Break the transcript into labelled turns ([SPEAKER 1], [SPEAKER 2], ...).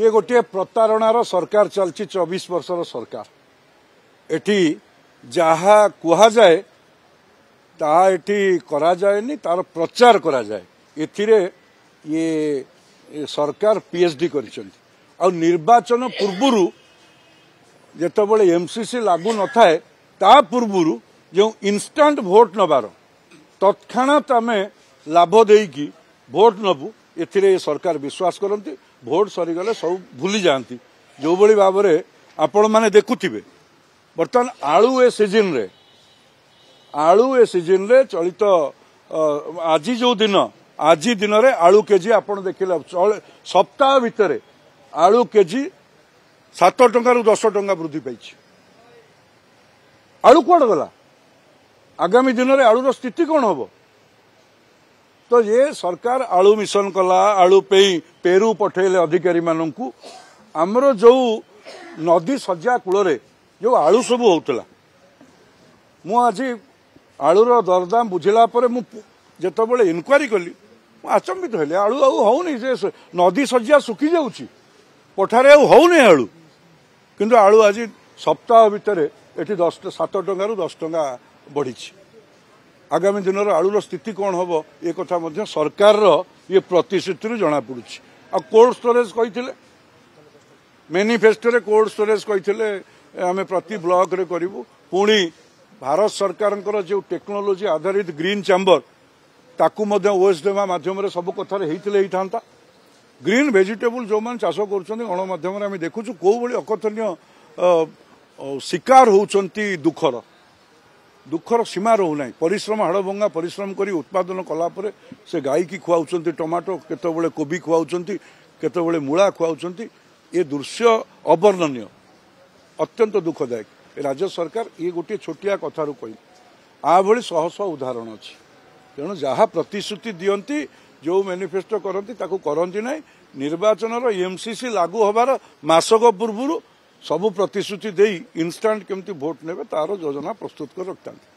[SPEAKER 1] ଇଏ ଗୋଟିଏ ପ୍ରତାରଣାର ସରକାର ଚାଲିଛି ଚବିଶ ବର୍ଷର ସରକାର ଏଠି ଯାହା କୁହାଯାଏ ତାହା ଏଠି କରାଯାଏନି ତାର ପ୍ରଚାର କରାଯାଏ ଏଥିରେ ଇଏ ସରକାର ପିଏଚ୍ଡି କରିଛନ୍ତି ଆଉ ନିର୍ବାଚନ ପୂର୍ବରୁ ଯେତେବେଳେ ଏମ୍ସିସି ଲାଗୁ ନଥାଏ ତା ପୂର୍ବରୁ ଯେଉଁ ଇନଷ୍ଟାଣ୍ଟ ଭୋଟ୍ ନେବାର ତତ୍କ୍ଷଣାତ୍ ଆମେ ଲାଭ ଦେଇକି ଭୋଟ୍ ନେବୁ ଏଥିରେ ସରକାର ବିଶ୍ୱାସ କରନ୍ତି ଭୋଟ ସରିଗଲେ ସବୁ ଭୁଲି ଯାଆନ୍ତି ଯେଉଁଭଳି ଭାବରେ ଆପଣମାନେ ଦେଖୁଥିବେ ବର୍ତ୍ତମାନ ଆଳୁ ଏ ସିଜିନ୍ରେ ଆଳୁ ଏ ସିଜିନ୍ରେ ଚଳିତ ଆଜି ଯେଉଁ ଦିନ ଆଜି ଦିନରେ ଆଳୁ କେଜି ଆପଣ ଦେଖିଲେ ସପ୍ତାହ ଭିତରେ ଆଳୁ କେଜି ସାତ ଟଙ୍କାରୁ ଦଶ ଟଙ୍କା ବୃଦ୍ଧି ପାଇଛି ଆଳୁ କୁଆଡ଼େ ଗଲା ଆଗାମୀ ଦିନରେ ଆଳୁର ସ୍ଥିତି କ'ଣ ହେବ ତ ଏ ସରକାର ଆଳୁ ମିଶନ କଲା ଆଳୁ ପେଇ ପେରୁ ପଠେଇଲେ ଅଧିକାରୀମାନଙ୍କୁ ଆମର ଯେଉଁ ନଦୀ ଶଯ୍ୟା କୂଳରେ ଯେଉଁ ଆଳୁ ସବୁ ହେଉଥିଲା ମୁଁ ଆଜି ଆଳୁର ଦରଦାମ ବୁଝିଲା ପରେ ମୁଁ ଯେତେବେଳେ ଇନକ୍ୱାରି କଲି ମୁଁ ଆଚମ୍ବିତ ହେଲି ଆଳୁ ଆଉ ହେଉନି ଯେ ନଦୀ ଶଯ୍ୟା ଶୁଖିଯାଉଛି ପଠାରେ ଆଉ ହଉନି ଆଳୁ କିନ୍ତୁ ଆଳୁ ଆଜି ସପ୍ତାହ ଭିତରେ ଏଠି ଦଶ ସାତ ଟଙ୍କାରୁ ଦଶ ଟଙ୍କା ବଢ଼ିଛି ଆଗାମୀ ଦିନରେ ଆଳୁର ସ୍ଥିତି କ'ଣ ହେବ ଏ କଥା ମଧ୍ୟ ସରକାରର ଇଏ ପ୍ରତିଶ୍ରୁତିରୁ ଜଣାପଡ଼ୁଛି ଆଉ କୋଲ୍ଡ ଷ୍ଟୋରେଜ୍ କହିଥିଲେ ମ୍ୟାନିଫେଷ୍ଟୋରେ କୋଲ୍ଡ ଷ୍ଟୋରେଜ୍ କହିଥିଲେ ଆମେ ପ୍ରତି ବ୍ଲକରେ କରିବୁ ପୁଣି ଭାରତ ସରକାରଙ୍କର ଯେଉଁ ଟେକ୍ନୋଲୋଜି ଆଧାରିତ ଗ୍ରୀନ୍ ଚାମ୍ବର ତାକୁ ମଧ୍ୟ ୱେଷ୍ଟ ଦେବା ମାଧ୍ୟମରେ ସବୁ କଥାରେ ହେଇଥିଲେ ହେଇଥାନ୍ତା ଗ୍ରୀନ୍ ଭେଜିଟେବୁଲ ଯେଉଁମାନେ ଚାଷ କରୁଛନ୍ତି ଗଣମାଧ୍ୟମରେ ଆମେ ଦେଖୁଛୁ କେଉଁଭଳି ଅକଥନୀୟ ଶିକାର ହେଉଛନ୍ତି ଦୁଃଖର ଦୁଃଖର ସୀମା ରହୁନାହିଁ ପରିଶ୍ରମ ହାଡ଼ଭଙ୍ଗା ପରିଶ୍ରମ କରି ଉତ୍ପାଦନ କଲାପରେ ସେ ଗାଈକି ଖୁଆଉଛନ୍ତି ଟମାଟୋ କେତେବେଳେ କୋବି ଖୁଆଉଛନ୍ତି କେତେବେଳେ ମୂଳା ଖୁଆଉଛନ୍ତି ଏ ଦୃଶ୍ୟ ଅବର୍ଣ୍ଣନୀୟ ଅତ୍ୟନ୍ତ ଦୁଃଖଦାୟକ ରାଜ୍ୟ ସରକାର ଇଏ ଗୋଟିଏ ଛୋଟିଆ କଥାରୁ କହିଲେ ଆ ଭଳି ଶହ ଶହ ଉଦାହରଣ ଅଛି ତେଣୁ ଯାହା ପ୍ରତିଶ୍ରୁତି ଦିଅନ୍ତି ଯେଉଁ ମ୍ୟାନିଫେଷ୍ଟୋ କରନ୍ତି ତାକୁ କରନ୍ତି ନାହିଁ ନିର୍ବାଚନର ଏମ୍ସିସି ଲାଗୁ ହେବାର ମାସକ ପୂର୍ବରୁ ସବୁ ପ୍ରତିଶ୍ରୁତି ଦେଇ ଇନଷ୍ଟାଣ୍ଟ କେମିତି ଭୋଟ ନେବେ ତାର ଯୋଜନା ପ୍ରସ୍ତୁତ କରି ରଖିଥାନ୍ତି